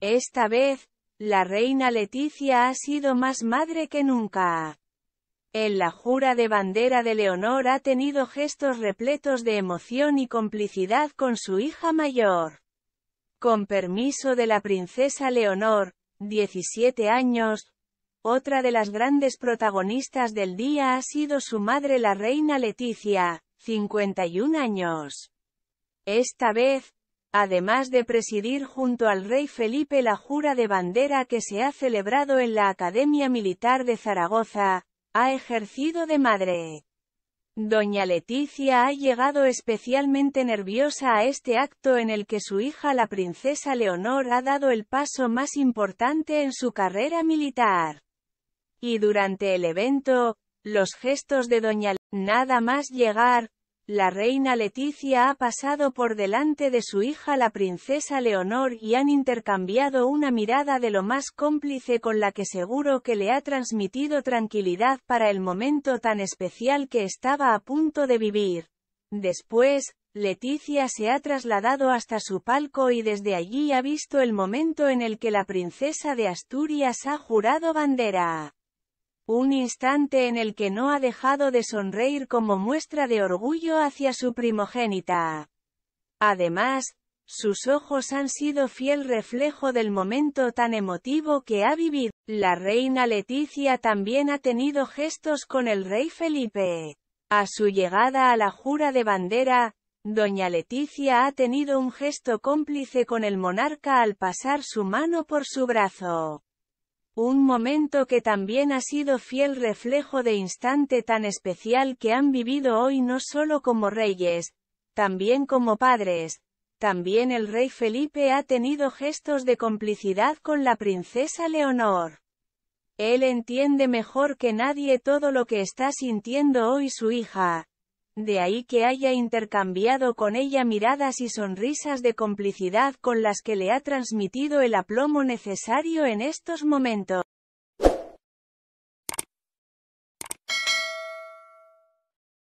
Esta vez, la reina Leticia ha sido más madre que nunca. En la jura de bandera de Leonor ha tenido gestos repletos de emoción y complicidad con su hija mayor. Con permiso de la princesa Leonor, 17 años, otra de las grandes protagonistas del día ha sido su madre la reina Leticia, 51 años. Esta vez, además de presidir junto al rey Felipe la jura de bandera que se ha celebrado en la Academia Militar de Zaragoza, ha ejercido de madre. Doña Leticia ha llegado especialmente nerviosa a este acto en el que su hija la princesa Leonor ha dado el paso más importante en su carrera militar. Y durante el evento, los gestos de Doña Nada más llegar, la reina Leticia ha pasado por delante de su hija la princesa Leonor y han intercambiado una mirada de lo más cómplice con la que seguro que le ha transmitido tranquilidad para el momento tan especial que estaba a punto de vivir. Después, Leticia se ha trasladado hasta su palco y desde allí ha visto el momento en el que la princesa de Asturias ha jurado bandera un instante en el que no ha dejado de sonreír como muestra de orgullo hacia su primogénita. Además, sus ojos han sido fiel reflejo del momento tan emotivo que ha vivido. La reina Leticia también ha tenido gestos con el rey Felipe. A su llegada a la jura de bandera, doña Leticia ha tenido un gesto cómplice con el monarca al pasar su mano por su brazo. Un momento que también ha sido fiel reflejo de instante tan especial que han vivido hoy no solo como reyes, también como padres. También el rey Felipe ha tenido gestos de complicidad con la princesa Leonor. Él entiende mejor que nadie todo lo que está sintiendo hoy su hija, de ahí que haya intercambiado con ella miradas y sonrisas de complicidad con las que le ha transmitido el aplomo necesario en estos momentos.